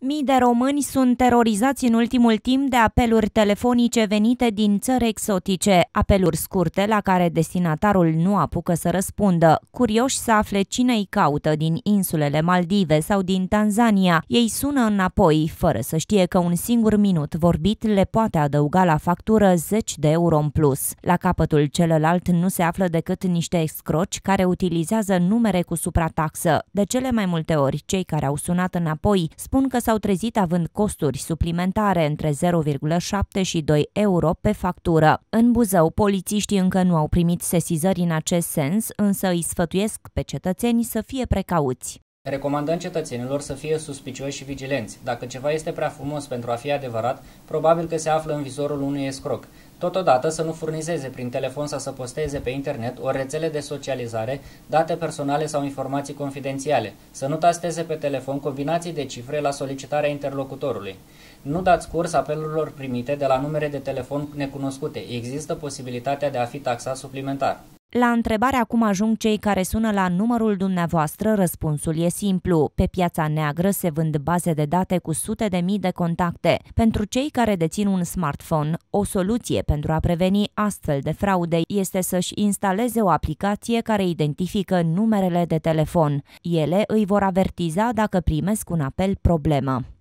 Mii de români sunt terorizați în ultimul timp de apeluri telefonice venite din țări exotice, apeluri scurte la care destinatarul nu apucă să răspundă, curioși să afle cine îi caută din insulele Maldive sau din Tanzania. Ei sună înapoi, fără să știe că un singur minut vorbit le poate adăuga la factură 10 de euro în plus. La capătul celălalt nu se află decât niște escroci care utilizează numere cu suprataxă. De cele mai multe ori, cei care au sunat înapoi spun că s-au trezit având costuri suplimentare între 0,7 și 2 euro pe factură. În Buzău, polițiștii încă nu au primit sesizări în acest sens, însă îi sfătuiesc pe cetățeni să fie precauți. Recomandăm cetățenilor să fie suspicioși și vigilenți. Dacă ceva este prea frumos pentru a fi adevărat, probabil că se află în vizorul unui escroc. Totodată să nu furnizeze prin telefon sau să posteze pe internet o rețele de socializare, date personale sau informații confidențiale. Să nu tasteze pe telefon combinații de cifre la solicitarea interlocutorului. Nu dați curs apelurilor primite de la numere de telefon necunoscute. Există posibilitatea de a fi taxat suplimentar. La întrebarea cum ajung cei care sună la numărul dumneavoastră, răspunsul e simplu. Pe piața neagră se vând baze de date cu sute de mii de contacte. Pentru cei care dețin un smartphone, o soluție pentru a preveni astfel de fraude este să-și instaleze o aplicație care identifică numerele de telefon. Ele îi vor avertiza dacă primesc un apel problemă.